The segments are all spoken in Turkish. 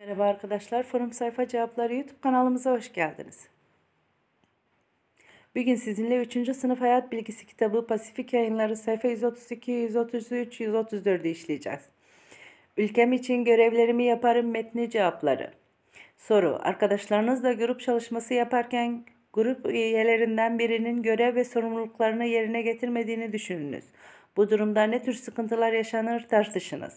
Merhaba arkadaşlar, Forum Sayfa Cevapları YouTube kanalımıza hoş geldiniz. Bugün sizinle 3. Sınıf Hayat Bilgisi kitabı Pasifik Yayınları sayfa 132, 133, 134'ü işleyeceğiz. Ülkem için görevlerimi yaparım metni cevapları. Soru, arkadaşlarınızla grup çalışması yaparken grup üyelerinden birinin görev ve sorumluluklarını yerine getirmediğini düşününüz. Bu durumda ne tür sıkıntılar yaşanır tartışınız.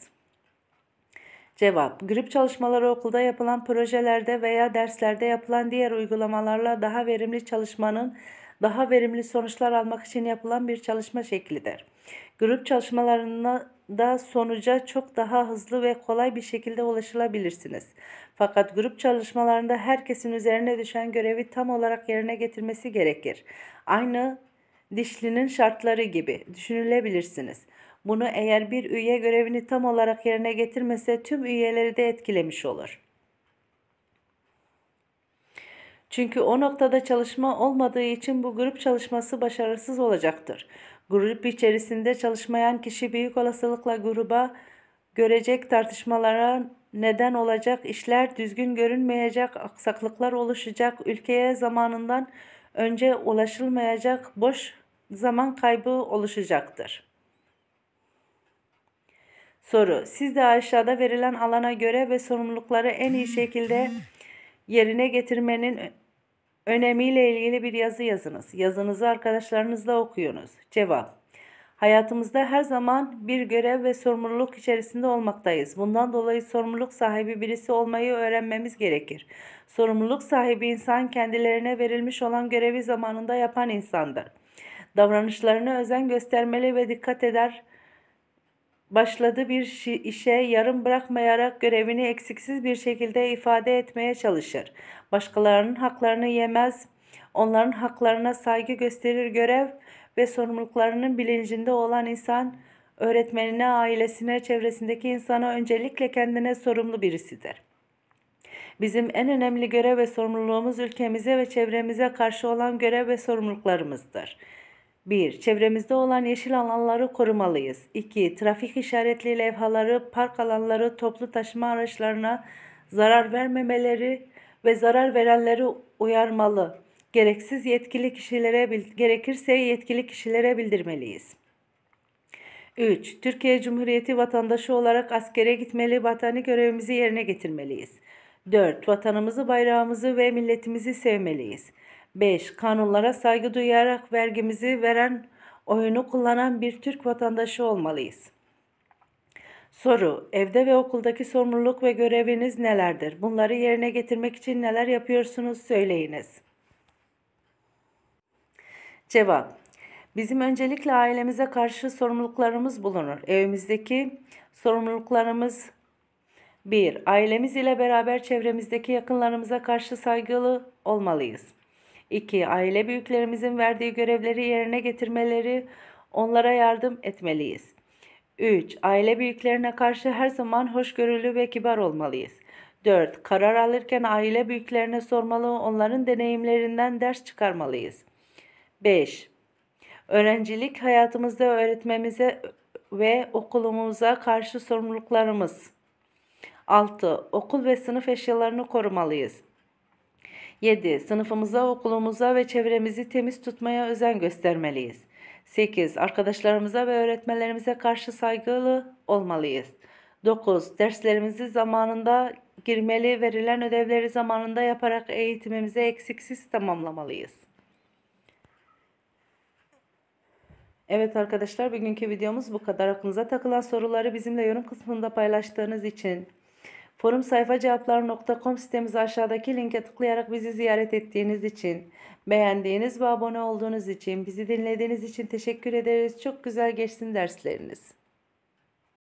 Cevap, grip çalışmaları okulda yapılan projelerde veya derslerde yapılan diğer uygulamalarla daha verimli çalışmanın daha verimli sonuçlar almak için yapılan bir çalışma şeklidir. Grup çalışmalarında da sonuca çok daha hızlı ve kolay bir şekilde ulaşılabilirsiniz. Fakat grup çalışmalarında herkesin üzerine düşen görevi tam olarak yerine getirmesi gerekir. Aynı dişlinin şartları gibi düşünülebilirsiniz. Bunu eğer bir üye görevini tam olarak yerine getirmese tüm üyeleri de etkilemiş olur. Çünkü o noktada çalışma olmadığı için bu grup çalışması başarısız olacaktır. Grup içerisinde çalışmayan kişi büyük olasılıkla gruba görecek tartışmalara neden olacak, işler düzgün görünmeyecek, aksaklıklar oluşacak, ülkeye zamanından önce ulaşılmayacak boş zaman kaybı oluşacaktır. Soru. Siz de aşağıda verilen alana göre ve sorumlulukları en iyi şekilde yerine getirmenin önemiyle ilgili bir yazı yazınız. Yazınızı arkadaşlarınızla okuyunuz. Cevap. Hayatımızda her zaman bir görev ve sorumluluk içerisinde olmaktayız. Bundan dolayı sorumluluk sahibi birisi olmayı öğrenmemiz gerekir. Sorumluluk sahibi insan kendilerine verilmiş olan görevi zamanında yapan insandır. Davranışlarına özen göstermeli ve dikkat eder başladığı bir işe yarım bırakmayarak görevini eksiksiz bir şekilde ifade etmeye çalışır. Başkalarının haklarını yemez, onların haklarına saygı gösterir görev ve sorumluluklarının bilincinde olan insan öğretmenine, ailesine, çevresindeki insana öncelikle kendine sorumlu birisidir. Bizim en önemli görev ve sorumluluğumuz ülkemize ve çevremize karşı olan görev ve sorumluluklarımızdır. 1. Çevremizde olan yeşil alanları korumalıyız. 2. Trafik işaretli levhaları, park alanları, toplu taşıma araçlarına zarar vermemeleri ve zarar verenleri uyarmalı. Gereksiz yetkili kişilere gerekirse yetkili kişilere bildirmeliyiz. 3. Türkiye Cumhuriyeti vatandaşı olarak askere gitmeli, vatani görevimizi yerine getirmeliyiz. 4. Vatanımızı, bayrağımızı ve milletimizi sevmeliyiz. 5. Kanunlara saygı duyarak vergimizi veren, oyunu kullanan bir Türk vatandaşı olmalıyız. Soru, evde ve okuldaki sorumluluk ve göreviniz nelerdir? Bunları yerine getirmek için neler yapıyorsunuz söyleyiniz. Cevap, bizim öncelikle ailemize karşı sorumluluklarımız bulunur. Evimizdeki sorumluluklarımız 1. Ailemiz ile beraber çevremizdeki yakınlarımıza karşı saygılı olmalıyız. 2. Aile büyüklerimizin verdiği görevleri yerine getirmeleri, onlara yardım etmeliyiz. 3. Aile büyüklerine karşı her zaman hoşgörülü ve kibar olmalıyız. 4. Karar alırken aile büyüklerine sormalı, onların deneyimlerinden ders çıkarmalıyız. 5. Öğrencilik hayatımızda öğretmemize ve okulumuza karşı sorumluluklarımız. 6. Okul ve sınıf eşyalarını korumalıyız. 7. Sınıfımıza, okulumuza ve çevremizi temiz tutmaya özen göstermeliyiz. 8. Arkadaşlarımıza ve öğretmenlerimize karşı saygılı olmalıyız. 9. Derslerimizi zamanında girmeli, verilen ödevleri zamanında yaparak eğitimimizi eksiksiz tamamlamalıyız. Evet arkadaşlar bugünkü videomuz bu kadar. Aklınıza takılan soruları bizimle yorum kısmında paylaştığınız için forumsayfacevaplar.com sitemize aşağıdaki linke tıklayarak bizi ziyaret ettiğiniz için, beğendiğiniz ve abone olduğunuz için, bizi dinlediğiniz için teşekkür ederiz. Çok güzel geçsin dersleriniz.